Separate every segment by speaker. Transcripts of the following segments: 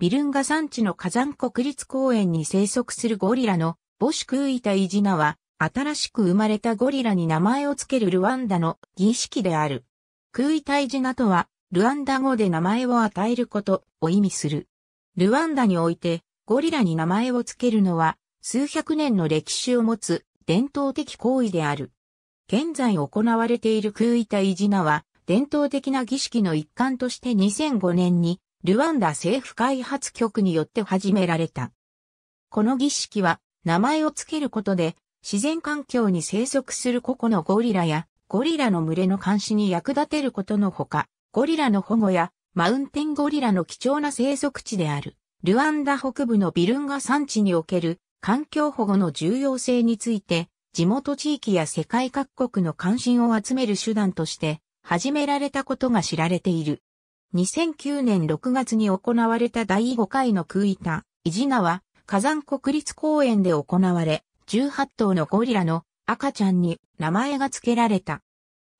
Speaker 1: ビルンガ山地の火山国立公園に生息するゴリラの母子クーイタイジナは、新しく生まれたゴリラに名前を付けるルワンダの儀式である。クーイタイジナとは、ルワンダ語で名前を与えることを意味する。ルワンダにおいて、ゴリラに名前を付けるのは、数百年の歴史を持つ伝統的行為である。現在行われているクーイタイジナは、伝統的な儀式の一環として2005年にルワンダ政府開発局によって始められた。この儀式は名前を付けることで自然環境に生息する個々のゴリラやゴリラの群れの監視に役立てることのほか、ゴリラの保護やマウンテンゴリラの貴重な生息地である、ルワンダ北部のビルンガ山地における環境保護の重要性について、地元地域や世界各国の関心を集める手段として始められたことが知られている。2009年6月に行われた第5回のクイタ、イジナは、火山国立公園で行われ、18頭のゴリラの赤ちゃんに名前が付けられた。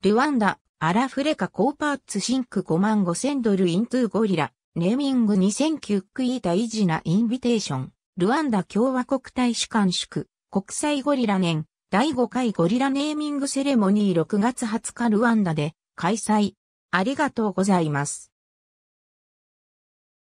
Speaker 1: ルワンダ、アラフレカコーパーツシンク5万5千ドルイントゥゴリラ、ネーミング2009クイータイジナインビテーション、ルワンダ共和国大使館宿、国際ゴリラ年、第5回ゴリラネーミングセレモニー6月20日ルワンダで開催。ありがとうございます。